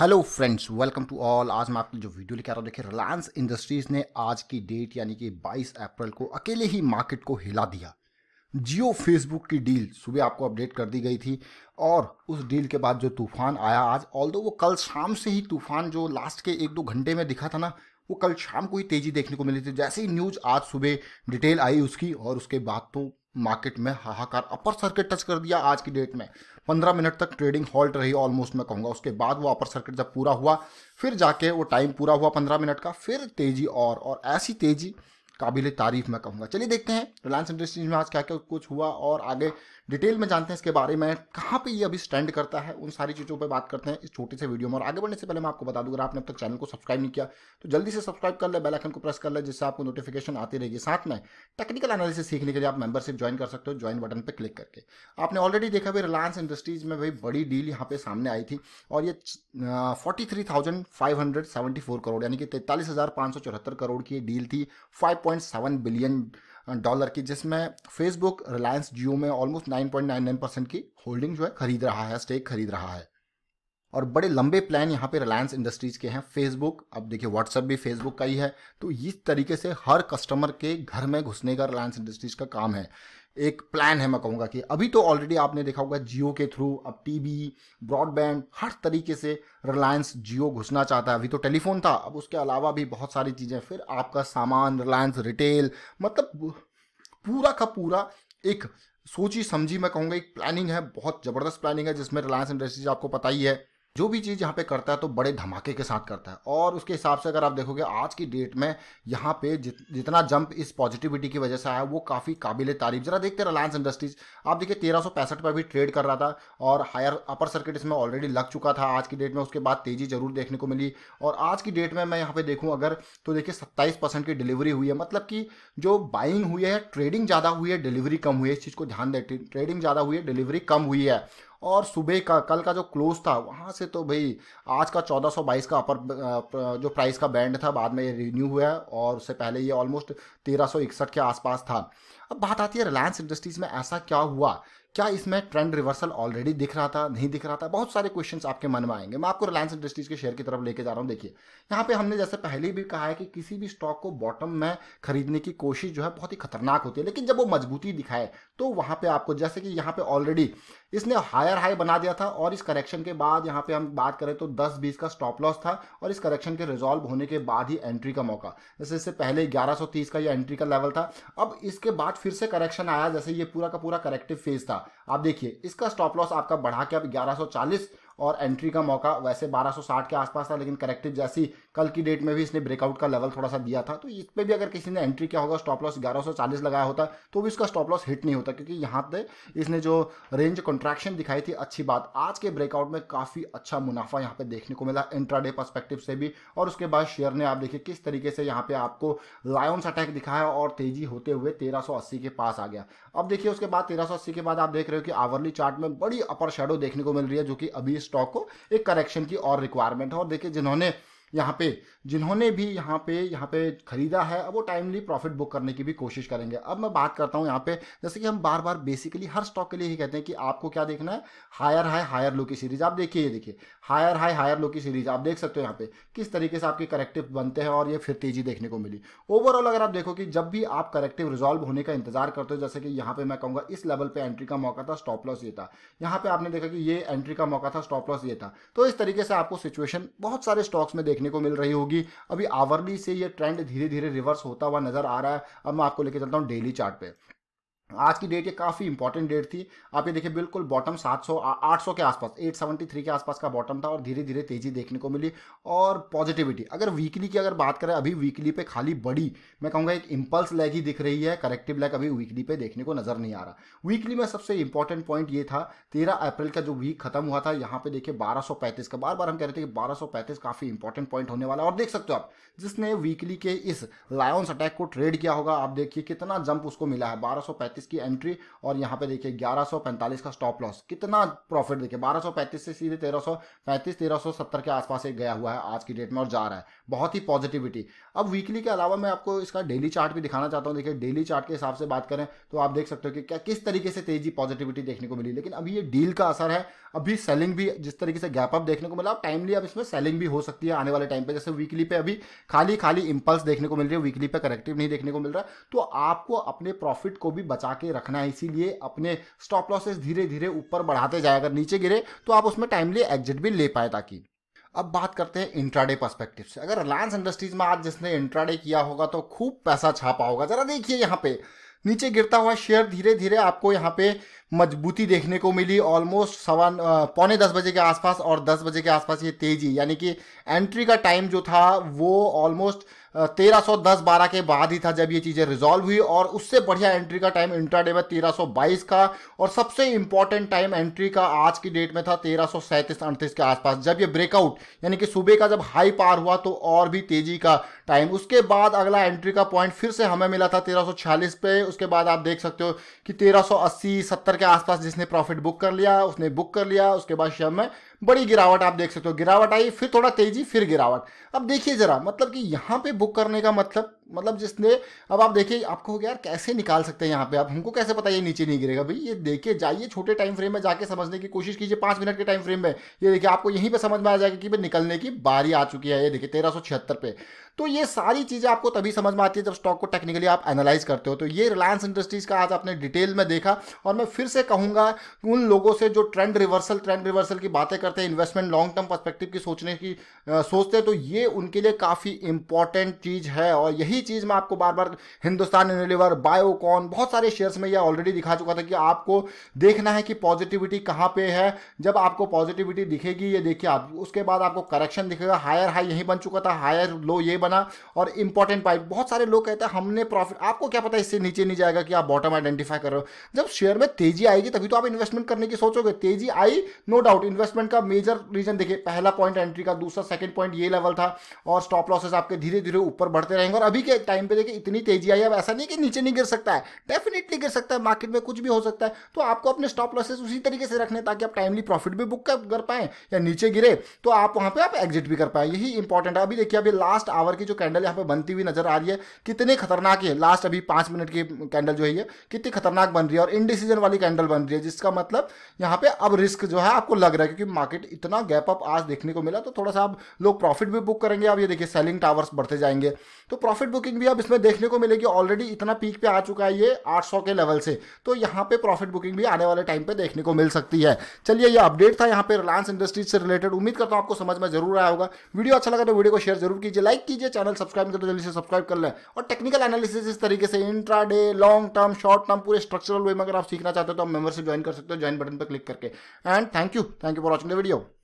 hello friends welcome to all आज मैं आपको जो वीडियो लेकर आ रहा हूँ देखिए रिलायंस इंडस्ट्रीज़ ने आज की डेट यानी कि 22 अप्रैल को अकेले ही मार्केट को हिला दिया जियो फेसबुक की डील सुबह आपको अपडेट कर दी गई थी और उस डील के बाद जो तूफान आया आज ऑल वो कल शाम से ही तूफान जो लास्ट के एक दो घंटे में दिखा था ना वो कल शाम को ही तेज़ी देखने को मिली थी जैसे ही न्यूज़ आज सुबह डिटेल आई उसकी और उसके बाद तो मार्केट में हाहाकार अपर सर्किट टच कर दिया आज की डेट में पंद्रह मिनट तक ट्रेडिंग हॉल्ट रही ऑलमोस्ट मैं कहूँगा उसके बाद वो अपर सर्किट जब पूरा हुआ फिर जाके वो टाइम पूरा हुआ पंद्रह मिनट का फिर तेज़ी और और ऐसी तेज़ी काबिल तारीफ मैं कहूँगा चलिए देखते हैं रिलायंस इंडस्ट्रीज में आज क्या क्या कुछ हुआ और आगे डिटेल में जानते हैं इसके बारे में कहाँ पे ये अभी स्टैंड करता है उन सारी चीज़ों पे बात करते हैं इस छोटे से वीडियो में और आगे बढ़ने से पहले मैं आपको बता दूँ अगर आपने अब तक चैनल को सब्सक्राइब नहीं किया तो जल्दी से सब्सक्राइब कर ले बेलाइकन को प्रेस कर ले जिससे आपको नोटिफिकेशन आती रहेगी साथ में टेक्निकल एनालिसिस सीखने के लिए आप मेंबरशिप ज्वाइन कर सकते हो ज्वाइन बटन पर क्लिक करके आपने ऑलरेडी देखा भाई रिलायंस इंडस्ट्रीज में भाई बड़ी डील यहाँ पे सामने आई थी और ये forty three thousand five hundred seventy four crore यानी कि तैंतालीस हज़ार पाँच सौ चौहत्तर करोड़ की डील थी five point seven billion dollar की जिसमें फेसबुक रिलायंस जियो में ऑलमोस्ट 9.99 परसेंट की होल्डिंग जो है खरीद रहा है स्टेक खरीद रहा है और बड़े लंबे प्लान यहाँ पे रिलायंस इंडस्ट्रीज के हैं फेसबुक अब देखिए व्हाट्सअप भी फेसबुक का ही है तो इस तरीके से हर कस्टमर के घर में घुसने का रिलायंस इंडस्ट्रीज का काम है एक प्लान है मैं कहूँगा कि अभी तो ऑलरेडी आपने देखा होगा जियो के थ्रू अब टीवी ब्रॉडबैंड हर तरीके से रिलायंस जियो घुसना चाहता है अभी तो टेलीफोन था अब उसके अलावा भी बहुत सारी चीज़ें फिर आपका सामान रिलायंस रिटेल मतलब पूरा का पूरा एक सोची समझी मैं कहूँगा एक प्लानिंग है बहुत ज़बरदस्त प्लानिंग है जिसमें रिलायंस इंडस्ट्रीज आपको पता ही है जो भी चीज़ यहाँ पे करता है तो बड़े धमाके के साथ करता है और उसके हिसाब से अगर आप देखोगे आज की डेट में यहाँ पे जित, जितना जंप इस पॉजिटिविटी की वजह से आया वो काफ़ी काबिल तारीफ जरा देखते रिलायंस इंडस्ट्रीज़ आप देखिए तेरह पर भी ट्रेड कर रहा था और हायर अपर सर्किट इसमें ऑलरेडी लग चुका था आज की डेट में उसके बाद तेज़ी जरूर देखने को मिली और आज की डेट में मैं यहाँ पर देखूँ अगर तो देखिए सत्ताईस की डिलीवरी हुई है मतलब कि जो बाइंग हुई है ट्रेडिंग ज़्यादा हुई है डिलीवरी कम हुई है इस चीज़ को ध्यान दे ट्रेडिंग ज़्यादा हुई है डिलीवरी कम हुई है और सुबह का कल का जो क्लोज था वहाँ से तो भाई आज का 1422 का अपर जो प्राइस का बैंड था बाद में ये रिन्यू हुआ है और उससे पहले ये ऑलमोस्ट तेरह के आसपास था अब बात आती है रिलायंस इंडस्ट्रीज़ में ऐसा क्या हुआ क्या इसमें ट्रेंड रिवर्सल ऑलरेडी दिख रहा था नहीं दिख रहा था बहुत सारे क्वेश्चंस आपके मन में आएंगे मैं आपको रिलायंस इंडस्ट्रीज के शेयर की तरफ लेके जा रहा हूँ देखिए यहाँ पे हमने जैसे पहले भी कहा है कि किसी भी स्टॉक को बॉटम में खरीदने की कोशिश जो है बहुत ही खतरनाक होती है लेकिन जब वो मजबूती दिखाए तो वहाँ पर आपको जैसे कि यहाँ पर ऑलरेडी इसने हायर हाई बना दिया था और इस करेक्शन के बाद यहाँ पे हम बात करें तो 10 बीस का स्टॉप लॉस था और इस करेक्शन के रिजॉल्व होने के बाद ही एंट्री का मौका जैसे इससे पहले 1130 का ये एंट्री का लेवल था अब इसके बाद फिर से करेक्शन आया जैसे ये पूरा का पूरा करेक्टिव फेज था आप देखिए इसका स्टॉप लॉस आपका बढ़ा के अब ग्यारह और एंट्री का मौका वैसे 1260 के आसपास था लेकिन करेक्टिव जैसी कल की डेट में भी इसने ब्रेकआउट का लेवल थोड़ा सा दिया था तो इस पर भी अगर किसी ने एंट्री किया होगा स्टॉप लॉस ग्यारह लगाया होता तो भी इसका स्टॉप लॉस हिट नहीं होता क्योंकि यहाँ पे इसने जो रेंज कॉन्ट्रैक्शन दिखाई थी अच्छी बात आज के ब्रेकआउट में काफ़ी अच्छा मुनाफा यहाँ पे देखने को मिला डे परस्पेक्टिव से भी और उसके बाद शेयर ने आप देखिए किस तरीके से यहाँ पे आपको लायंस अटैक दिखाया और तेजी होते हुए तेरह के पास आ गया अब देखिए उसके बाद तेरह के बाद आप देख रहे हो कि आवरली चार्ट में बड़ी अपर शेडो देखने को मिल रही है जो कि अभी स्टॉक को एक करेक्शन की और रिक्वायरमेंट है और देखिए जिन्होंने यहाँ पे जिन्होंने भी यहाँ पे यहाँ पे ख़रीदा है अब वो टाइमली प्रॉफिट बुक करने की भी कोशिश करेंगे अब मैं बात करता हूँ यहाँ पे जैसे कि हम बार बार बेसिकली हर स्टॉक के लिए ही कहते हैं कि आपको क्या देखना है हायर हाई हायर लो की सीरीज़ आप देखिए ये देखिए हायर हाई हायर लो की सीरीज़ आप देख सकते हो यहाँ पे किस तरीके से आपके करेक्टिव बनते हैं और ये फिर तेज़ी देखने को मिली ओवरऑल अगर आप देखो कि जब भी आप करेक्टिव रिजॉल्व होने का इंतजार करते हो जैसे कि यहाँ पे मैं कहूँगा इस लेवल पे एंट्री का मौका था स्टॉप लॉस ये था यहाँ पे आपने देखा कि ये एंट्री का मौका था स्टॉप लॉस ये था तो इस तरीके से आपको सिचुएशन बहुत सारे स्टॉक्स में देखने देखने को मिल रही होगी अभी आवरली से यह ट्रेंड धीरे धीरे रिवर्स होता हुआ नजर आ रहा है अब मैं आपको लेके चलता हूँ डेली चार्ट पे आज की डेट ये काफ़ी इंपॉर्टेंट डेट थी आप ये देखिए बिल्कुल बॉटम 700 800 के आसपास 873 के आसपास का बॉटम था और धीरे धीरे तेज़ी देखने को मिली और पॉजिटिविटी अगर वीकली की अगर बात करें अभी वीकली पे खाली बड़ी मैं कहूँगा एक इम्पल्स लैग ही दिख रही है करेक्टिव लैग अभी वीकली पे देखने को नज़र नहीं आ रहा वीकली में सबसे इंपॉर्टेंट पॉइंट ये था तेरह अप्रैल का जो वीक खत्म हुआ था यहाँ पे देखिए बारह का बार बार हम कह रहे थे कि बारह काफ़ी इंपॉर्टेंट पॉइंट होने वाला और देख सकते हो आप जिसने वीकली के इस लायंस अटैक को ट्रेड किया होगा आप देखिए कितना जंप उसको मिला है बारह 131 की एंट्री और यहाँ पे देखिए 1145 का स्टॉप लॉस कितना प्रॉफिट देखिए 1235 से सीधे 1335 1370 के आसपास एक गया हुआ है आज की डेट में और जा रहा है बहुत ही पॉजिटिविटी अब वीकली के अलावा मैं आपको इसका डेली चार्ट भी दिखाना चाहता हूँ देखिए डेली चार्ट के हिसाब से बात करें तो आप देख सकते हो कि क्या किस तरीके से तेजी पॉजिटिविटी देखने को मिली लेकिन अभी ये डील का असर है अभी सेलिंग भी जिस तरीके से गैप अप देखने को मिला अब टाइमली अब इसमें सेलिंग भी हो सकती है आने वाले टाइम पे जैसे वीकली पे अभी खाली खाली इंपल्स देखने को मिल रही है वीकली पे करेक्टिव नहीं देखने को मिल रहा तो आपको अपने प्रॉफिट को भी बचा बचा के रखना है इसीलिए अपने स्टॉप लॉसेस धीरे धीरे ऊपर बढ़ाते जाए अगर नीचे गिरे तो आप उसमें टाइमली एग्जिट भी ले पाए ताकि अब बात करते हैं इंट्राडे पर्सपेक्टिव से अगर रिलायंस इंडस्ट्रीज में आज जिसने इंट्राडे किया होगा तो खूब पैसा छापा होगा जरा देखिए यहाँ पे नीचे गिरता हुआ शेयर धीरे धीरे आपको यहाँ पे मजबूती देखने को मिली ऑलमोस्ट सवा पौने दस बजे के आसपास और दस बजे के आसपास ये तेजी यानी कि एंट्री का टाइम जो था वो ऑलमोस्ट तेरह सौ दस बारह के बाद ही था जब ये चीज़ें रिजॉल्व हुई और उससे बढ़िया एंट्री का टाइम इंट्राडे में तेरह सौ बाईस का और सबसे इंपॉर्टेंट टाइम एंट्री का आज की डेट में था तेरह सौ सैंतीस अड़तीस के आसपास जब ये ब्रेकआउट यानी कि सुबह का जब हाई पार हुआ तो और भी तेजी का टाइम उसके बाद अगला एंट्री का पॉइंट फिर से हमें मिला था तेरह सौ छियालीस पे उसके बाद आप देख सकते हो कि तेरह सौ अस्सी सत्तर के आसपास जिसने प्रॉफिट बुक कर लिया उसने बुक कर लिया उसके बाद शेयर में बड़ी गिरावट आप देख सकते हो गिरावट आई फिर थोड़ा तेजी फिर गिरावट अब देखिए ज़रा मतलब कि यहाँ पे बुक करने का मतलब मतलब जिसने अब आप देखिए आपको हो गया यार कैसे निकाल सकते हैं यहाँ पे आप हमको कैसे पता ये नीचे नहीं गिरेगा भाई ये देखिए जाइए छोटे टाइम फ्रेम में जाके समझने की कोशिश कीजिए पाँच मिनट के टाइम फ्रेम में ये देखिए आपको यहीं पे समझ में आ जाएगा कि भाई निकलने की बारी आ चुकी है ये देखिए तेरह पे तो ये सारी चीज़ें आपको तभी समझ में आती है जब स्टॉक को टेक्निकली आप एनालाइज करते हो तो ये रिलायंस इंडस्ट्रीज़ का आज आपने डिटेल में देखा और मैं फिर से कहूँगा उन लोगों से जो ट्रेंड रिवर्सल ट्रेंड रिवर्सल की बातें करते हैं इन्वेस्टमेंट लॉन्ग टर्म पर्सपेक्टिव की सोचने की सोचते हैं तो ये उनके लिए काफ़ी इंपॉर्टेंट चीज़ है और यही यही चीज़ मैं आपको बार बार हिंदुस्तान यूनिलीवर बायोकॉन बहुत सारे शेयर्स में यह ऑलरेडी दिखा चुका था कि आपको देखना है कि पॉजिटिविटी कहां पे है जब आपको पॉजिटिविटी दिखेगी ये देखिए आप उसके बाद आपको करेक्शन दिखेगा हायर हाई यही बन चुका था हायर लो ये बना और इंपॉर्टेंट पाइप बहुत सारे लोग कहते हैं हमने प्रॉफिट आपको क्या पता इससे नीचे नहीं जाएगा कि आप बॉटम आइडेंटिफाई कर रहे हो जब शेयर में तेजी आएगी तभी तो आप इन्वेस्टमेंट करने की सोचोगे तेजी आई नो डाउट इन्वेस्टमेंट का मेजर रीजन देखिए पहला पॉइंट एंट्री का दूसरा सेकंड पॉइंट ये लेवल था और स्टॉप लॉसेस आपके धीरे धीरे ऊपर बढ़ते रहेंगे और अभी के टाइम पे देखिए इतनी तेजी आई है अब ऐसा नहीं कि नीचे नहीं गिर सकता है डेफिनेटली गिर सकता है मार्केट में कुछ भी हो सकता है तो आपको अपने स्टॉप लॉसेस उसी तरीके से रखने ताकि आप टाइमली प्रॉफिट भी बुक कर पाए या नीचे गिरे तो आप वहां पर आप एग्जिट भी कर पाए यही इंपॉर्टेंट है अभी देखिए अभी लास्ट आवर की जो कैंडल यहाँ पर बनती हुई नजर आ रही है कितने खतरनाक है लास्ट अभी पांच मिनट की कैंडल जो है कितनी खतरनाक बन रही है और इनडिसीजन वाली कैंडल बन रही है जिसका मतलब यहाँ पे अब रिस्क जो है आपको लग रहा है क्योंकि मार्केट इतना गैप अप आज देखने को मिला तो थोड़ा सा आप लोग प्रॉफिट भी बुक करेंगे अब ये देखिए सेलिंग टावर्स बढ़ते जाएंगे तो प्रॉफिट बुकिंग तो भी अब इसमें देखने को मिलेगी ऑलरेडी इतना पीक पे आ चुका है ये 800 के लेवल से तो यहाँ पे प्रॉफिट बुकिंग भी आने वाले टाइम पे देखने को मिल सकती है चलिए ये अपडेट था यहाँ पे रिलायंस इंडस्ट्रीज से रिलेटेड उम्मीद करता हूँ आपको समझ में जरूर आया होगा वीडियो अच्छा लगा तो वीडियो को शेयर जरूर कीजिए लाइक कीजिए चैनल सब्सक्राइब कर जल्दी से सब्सक्राइब कर लें और टेक्निकल एनालिसिस इस तरीके से intra day long term short term पूरे स्ट्रक्चरल वे में अगर आप सीखना चाहते हो तो आप मेंबरशिप ज्वाइन कर सकते हो ज्वाइन बटन पर क्लिक करके and thank you thank you for watching the video